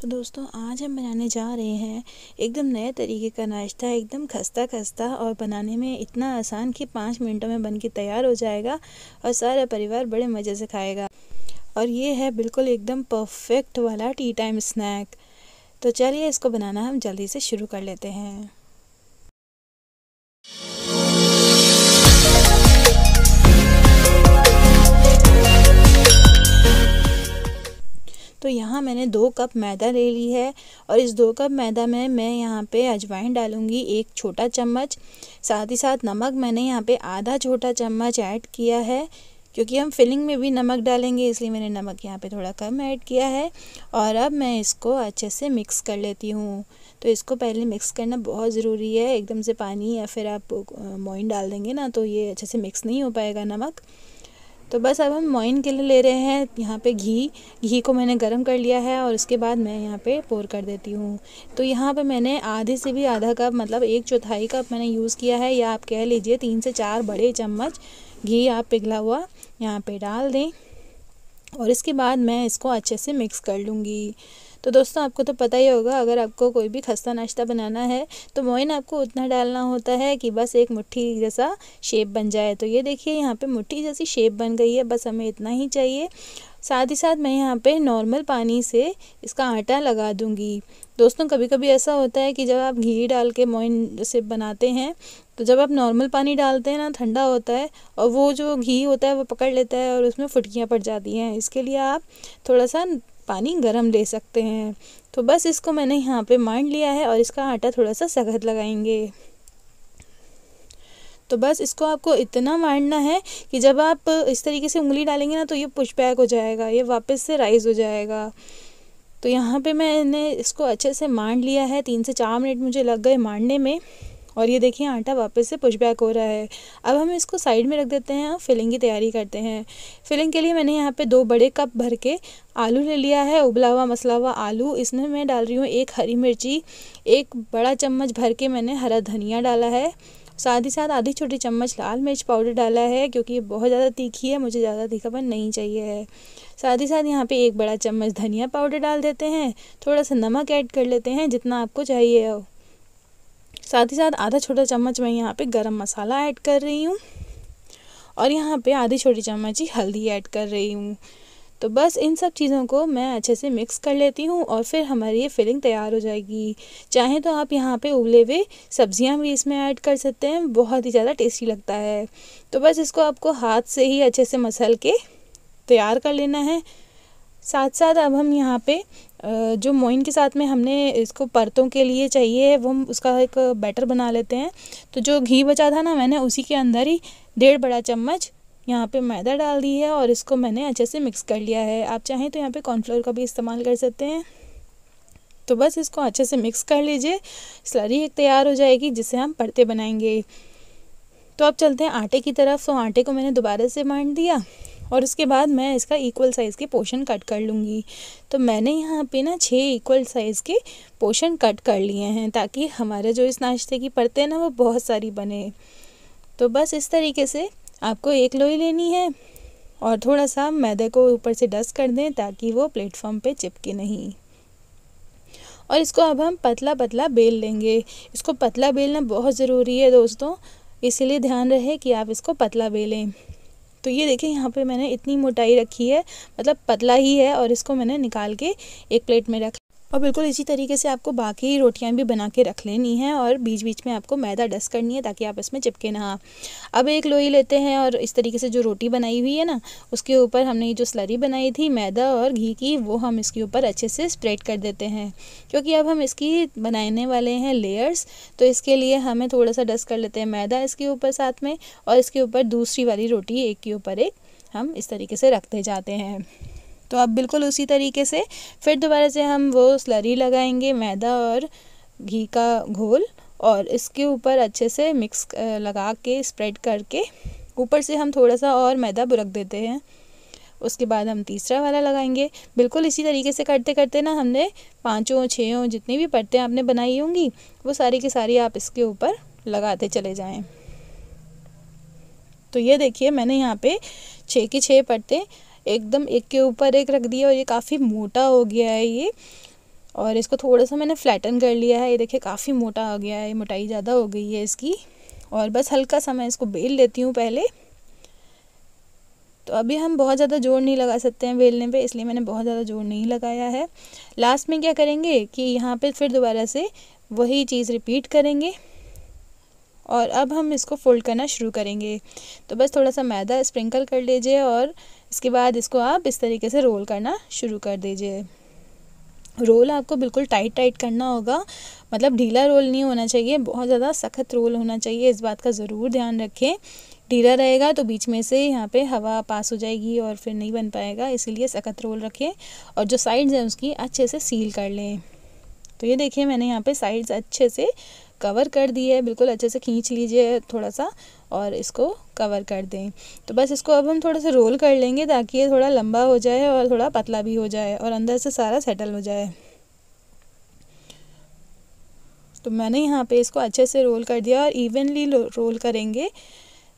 तो दोस्तों आज हम बनाने जा रहे हैं एकदम नए तरीके का नाश्ता एकदम खस्ता खस्ता और बनाने में इतना आसान कि पाँच मिनटों में बन के तैयार हो जाएगा और सारा परिवार बड़े मज़े से खाएगा और ये है बिल्कुल एकदम परफेक्ट वाला टी टाइम स्नैक तो चलिए इसको बनाना हम जल्दी से शुरू कर लेते हैं यहाँ मैंने दो कप मैदा ले ली है और इस दो कप मैदा में मैं यहाँ पे अजवाइन डालूँगी एक छोटा चम्मच साथ ही साथ नमक मैंने यहाँ पे आधा छोटा चम्मच ऐड किया है क्योंकि हम फिलिंग में भी नमक डालेंगे इसलिए मैंने नमक यहाँ पे थोड़ा कम ऐड किया है और अब मैं इसको अच्छे से मिक्स कर लेती हूँ तो इसको पहले मिक्स करना बहुत ज़रूरी है एकदम से पानी या फिर आप मोइन डाल देंगे ना तो ये अच्छे से मिक्स नहीं हो पाएगा नमक तो बस अब हम मोइन के लिए ले रहे हैं यहाँ पे घी घी को मैंने गर्म कर लिया है और उसके बाद मैं यहाँ पे पोर कर देती हूँ तो यहाँ पे मैंने आधे से भी आधा कप मतलब एक चौथाई कप मैंने यूज़ किया है या आप कह लीजिए तीन से चार बड़े चम्मच घी आप पिघला हुआ यहाँ पे डाल दें और इसके बाद मैं इसको अच्छे से मिक्स कर लूँगी तो दोस्तों आपको तो पता ही होगा अगर आपको कोई भी खस्ता नाश्ता बनाना है तो मोइन आपको उतना डालना होता है कि बस एक मुट्ठी जैसा शेप बन जाए तो ये देखिए यहाँ पे मुट्ठी जैसी शेप बन गई है बस हमें इतना ही चाहिए साथ ही साथ मैं यहाँ पे नॉर्मल पानी से इसका आटा लगा दूँगी दोस्तों कभी कभी ऐसा होता है कि जब आप घी डाल के मोइन से बनाते हैं तो जब आप नॉर्मल पानी डालते हैं ना ठंडा होता है और वो जो घी होता है वो पकड़ लेता है और उसमें फुटकियाँ पड़ जाती हैं इसके लिए आप थोड़ा सा पानी गर्म ले सकते हैं तो बस इसको मैंने यहाँ पे मांड लिया है और इसका आटा थोड़ा सा सख्त लगाएंगे तो बस इसको आपको इतना मांडना है कि जब आप इस तरीके से उंगली डालेंगे ना तो ये पुश बैक हो जाएगा ये वापस से राइज़ हो जाएगा तो यहाँ पे मैंने इसको अच्छे से मांड लिया है तीन से चार मिनट मुझे लग गए मारने में और ये देखिए आटा वापस से पुशबैक हो रहा है अब हम इसको साइड में रख देते हैं और फिलिंग की तैयारी करते हैं फिलिंग के लिए मैंने यहाँ पे दो बड़े कप भर के आलू ले लिया है उबला हुआ मसला हुआ आलू इसमें मैं डाल रही हूँ एक हरी मिर्ची एक बड़ा चम्मच भर के मैंने हरा धनिया डाला है साथ ही साथ आधी छोटी चम्मच लाल मिर्च पाउडर डाला है क्योंकि ये बहुत ज़्यादा तीखी है मुझे ज़्यादा तीखापन नहीं चाहिए है साथ ही साथ यहाँ पे एक बड़ा चम्मच धनिया पाउडर डाल देते हैं थोड़ा सा नमक ऐड कर लेते हैं जितना आपको चाहिए हो साथ ही साथ आधा छोटा चम्मच मैं यहाँ पे गरम मसाला ऐड कर रही हूँ और यहाँ पे आधी छोटी चम्मच ही हल्दी ऐड कर रही हूँ तो बस इन सब चीज़ों को मैं अच्छे से मिक्स कर लेती हूँ और फिर हमारी ये फिलिंग तैयार हो जाएगी चाहें तो आप यहाँ पे उबले हुए सब्जियाँ भी इसमें ऐड कर सकते हैं बहुत ही ज़्यादा टेस्टी लगता है तो बस इसको आपको हाथ से ही अच्छे से मसल के तैयार कर लेना है साथ साथ अब हम यहाँ पे जो मोइन के साथ में हमने इसको परतों के लिए चाहिए वो हम उसका एक बैटर बना लेते हैं तो जो घी बचा था ना मैंने उसी के अंदर ही डेढ़ बड़ा चम्मच यहाँ पे मैदा डाल दी है और इसको मैंने अच्छे से मिक्स कर लिया है आप चाहें तो यहाँ पे कॉर्नफ्लोर का भी इस्तेमाल कर सकते हैं तो बस इसको अच्छे से मिक्स कर लीजिए स्लरी एक तैयार हो जाएगी जिससे हम परते बनाएंगे तो अब चलते हैं आटे की तरफ तो आटे को मैंने दोबारा से बांट दिया और उसके बाद मैं इसका इक्वल साइज़ के पोर्शन कट कर लूँगी तो मैंने यहाँ पे ना छः इक्वल साइज़ के पोर्शन कट कर लिए हैं ताकि हमारे जो इस नाश्ते की परतें हैं ना वो बहुत सारी बने तो बस इस तरीके से आपको एक लोई लेनी है और थोड़ा सा मैदे को ऊपर से डस्ट कर दें ताकि वो प्लेटफॉर्म पर चिपके नहीं और इसको अब हम पतला पतला बेल लेंगे इसको पतला बेलना बहुत ज़रूरी है दोस्तों इसलिए ध्यान रहे कि आप इसको पतला बेलें तो ये देखें यहाँ पे मैंने इतनी मोटाई रखी है मतलब पतला ही है और इसको मैंने निकाल के एक प्लेट में रख और बिल्कुल इसी तरीके से आपको बाकी रोटियां भी बना के रख लेनी है और बीच बीच में आपको मैदा डस्ट करनी है ताकि आप इसमें चिपके ना अब एक लोई लेते हैं और इस तरीके से जो रोटी बनाई हुई है ना उसके ऊपर हमने जो स्लरी बनाई थी मैदा और घी की वो हम इसके ऊपर अच्छे से स्प्रेड कर देते हैं क्योंकि अब हम इसकी बनाने वाले हैं लेयर्स तो इसके लिए हमें थोड़ा सा डस्ट कर लेते हैं मैदा इसके ऊपर साथ में और इसके ऊपर दूसरी वाली रोटी एक के ऊपर एक हम इस तरीके से रखते जाते हैं तो अब बिल्कुल उसी तरीके से फिर दोबारा से हम वो स्लरी लगाएंगे मैदा और घी का घोल और इसके ऊपर अच्छे से मिक्स लगा के स्प्रेड करके ऊपर से हम थोड़ा सा और मैदा बुरक देते हैं उसके बाद हम तीसरा वाला लगाएंगे बिल्कुल इसी तरीके से करते करते ना हमने पाँचों छों जितनी भी परतें आपने बनाई होंगी वो सारी की सारी आप इसके ऊपर लगाते चले जाएं तो ये देखिए मैंने यहाँ पे छः की छः परतें एकदम एक के ऊपर एक रख दिया और ये काफ़ी मोटा हो गया है ये और इसको थोड़ा सा मैंने फ्लैटन कर लिया है ये देखिए काफ़ी मोटा हो गया है मोटाई ज़्यादा हो गई है इसकी और बस हल्का सा मैं इसको बेल लेती हूँ पहले तो अभी हम बहुत ज़्यादा जोर नहीं लगा सकते हैं बेलने पे इसलिए मैंने बहुत ज़्यादा जोर नहीं लगाया है लास्ट में क्या करेंगे कि यहाँ पे फिर दोबारा से वही चीज़ रिपीट करेंगे और अब हम इसको फोल्ड करना शुरू करेंगे तो बस थोड़ा सा मैदा स्प्रिंकल कर लीजिए और इसके बाद इसको आप इस तरीके से रोल करना शुरू कर दीजिए रोल आपको बिल्कुल टाइट टाइट करना होगा मतलब ढीला रोल नहीं होना चाहिए बहुत ज़्यादा सख्त रोल होना चाहिए इस बात का ज़रूर ध्यान रखें ढीला रहेगा तो बीच में से यहाँ पे हवा पास हो जाएगी और फिर नहीं बन पाएगा इसीलिए सख्त रोल रखें और जो साइड्स हैं उसकी अच्छे से सील कर लें तो ये देखिए मैंने यहाँ पे साइड्स अच्छे से कवर कर दी है बिल्कुल अच्छे से खींच लीजिए थोड़ा सा और इसको कवर कर दें तो बस इसको अब हम थोड़ा सा रोल कर लेंगे ताकि ये थोड़ा लंबा हो जाए और थोड़ा पतला भी हो जाए और अंदर से सारा सेटल हो जाए तो मैंने यहाँ पे इसको अच्छे से रोल कर दिया और इवनली रोल करेंगे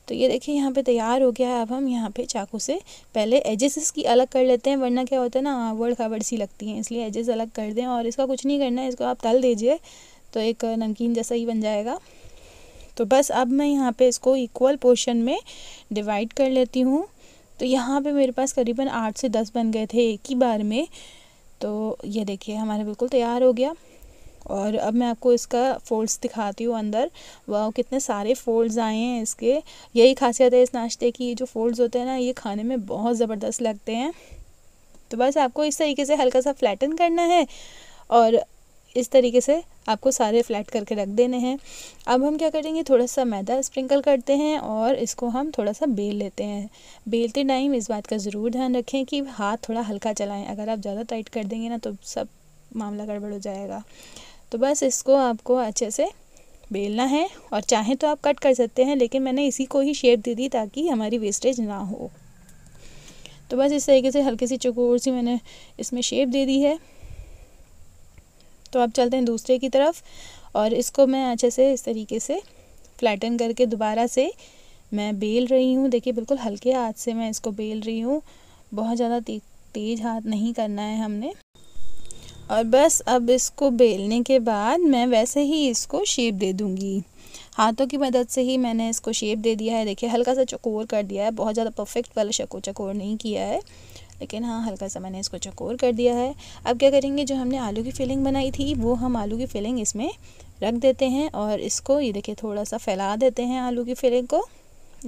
तो ये देखिए यहाँ पे तैयार हो गया है अब हम यहाँ पे चाकू से पहले एजेस इसकी अलग कर लेते हैं वरना क्या होता है ना आवड़ खावड़ सी लगती हैं इसलिए एजेस अलग कर दें और इसका कुछ नहीं करना है इसको आप तल दीजिए तो एक नमकीन जैसा ही बन जाएगा तो बस अब मैं यहाँ पे इसको इक्वल पोर्शन में डिवाइड कर लेती हूँ तो यहाँ पे मेरे पास करीबन आठ से दस बन गए थे एक ही बार में तो ये देखिए हमारा बिल्कुल तैयार हो गया और अब मैं आपको इसका फोल्ड्स दिखाती हूँ अंदर वह कितने सारे फोल्ड्स आए हैं इसके यही खासियत है इस नाश्ते की जो फोल्ड्स होते हैं ना ये खाने में बहुत ज़बरदस्त लगते हैं तो बस आपको इस तरीके से हल्का सा फ्लैटन करना है और इस तरीके से आपको सारे फ्लैट करके रख देने हैं अब हम क्या करेंगे थोड़ा सा मैदा स्प्रिंकल करते हैं और इसको हम थोड़ा सा बेल लेते हैं बेलते टाइम इस बात का ज़रूर ध्यान रखें कि हाथ थोड़ा हल्का चलाएं अगर आप ज़्यादा टाइट कर देंगे ना तो सब मामला गड़बड़ हो जाएगा तो बस इसको आपको अच्छे से बेलना है और चाहें तो आप कट कर सकते हैं लेकिन मैंने इसी को ही शेप दे दी ताकि हमारी वेस्टेज ना हो तो बस इस तरीके से हल्की सी चकोर सी मैंने इसमें शेप दे दी है तो अब चलते हैं दूसरे की तरफ और इसको मैं अच्छे से इस तरीके से फ्लैटन करके दोबारा से मैं बेल रही हूँ देखिए बिल्कुल हल्के हाथ से मैं इसको बेल रही हूँ बहुत ज़्यादा ते, तेज़ हाथ नहीं करना है हमने और बस अब इसको बेलने के बाद मैं वैसे ही इसको शेप दे दूँगी हाथों की मदद से ही मैंने इसको शेप दे दिया है देखिए हल्का सा चकोर कर दिया है बहुत ज़्यादा परफेक्ट वाला शको चकोर नहीं किया है लेकिन हाँ हल्का सा मैंने इसको चकोर कर दिया है अब क्या करेंगे जो हमने आलू की फिलिंग बनाई थी वो हम आलू की फिलिंग इसमें रख देते हैं और इसको ये देखिए थोड़ा सा फैला देते हैं आलू की फिलिंग को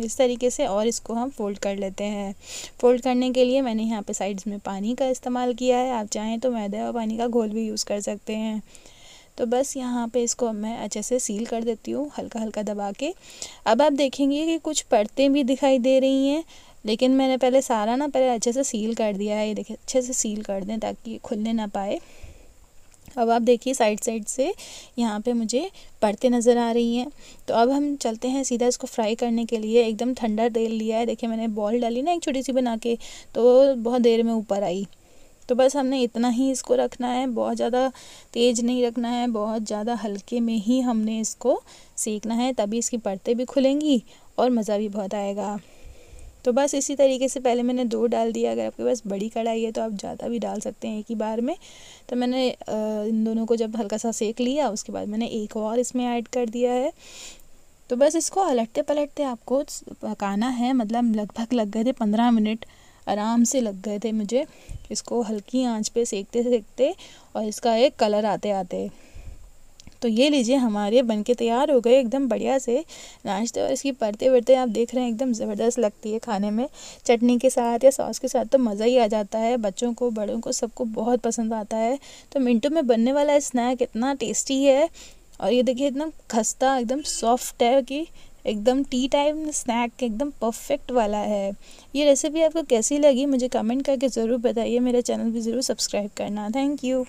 इस तरीके से और इसको हम फोल्ड कर लेते हैं फोल्ड करने के लिए मैंने यहाँ पे साइड्स में पानी का इस्तेमाल किया है आप चाहें तो मैदा और पानी का घोल भी यूज़ कर सकते हैं तो बस यहाँ पे इसको मैं अच्छे से सील कर देती हूँ हल्का हल्का दबा के अब आप देखेंगे कि कुछ परतें भी दिखाई दे रही हैं लेकिन मैंने पहले सारा ना पहले अच्छे से सील कर दिया है ये देखिए अच्छे से सील कर दें ताकि खुलने ना पाए अब आप देखिए साइड साइड से यहाँ पे मुझे पड़ते नज़र आ रही हैं तो अब हम चलते हैं सीधा इसको फ्राई करने के लिए एकदम ठंडा तेल लिया है देखिए मैंने बॉल डाली ना एक छोटी सी बना के तो बहुत देर में ऊपर आई तो बस हमने इतना ही इसको रखना है बहुत ज़्यादा तेज़ नहीं रखना है बहुत ज़्यादा हल्के में ही हमने इसको सेकना है तभी इसकी पड़ते भी खुलेंगी और मज़ा भी बहुत आएगा तो बस इसी तरीके से पहले मैंने दो डाल दिया अगर आपके पास बड़ी कढ़ाई है तो आप ज़्यादा भी डाल सकते हैं एक ही बार में तो मैंने इन दोनों को जब हल्का सा सेक लिया उसके बाद मैंने एक और इसमें ऐड कर दिया है तो बस इसको पलटते पलटते आपको पकाना है मतलब लगभग लग गए थे पंद्रह मिनट आराम से लग गए थे मुझे इसको हल्की आंच पे सेकते सेकते और इसका एक कलर आते आते तो ये लीजिए हमारे बन के तैयार हो गए एकदम बढ़िया से नाश्ते और इसकी परते वरते आप देख रहे हैं एकदम ज़बरदस्त लगती है खाने में चटनी के साथ या सॉस के साथ तो मज़ा ही आ जाता है बच्चों को बड़ों को सबको बहुत पसंद आता है तो मिनटों में बनने वाला स्नैक इतना टेस्टी है और ये देखिए एकदम खस्ता एकदम सॉफ्ट है कि एकदम टी टाइम स्नैक एकदम परफेक्ट वाला है ये रेसिपी आपको कैसी लगी मुझे कमेंट करके ज़रूर बताइए मेरा चैनल भी ज़रूर सब्सक्राइब करना थैंक यू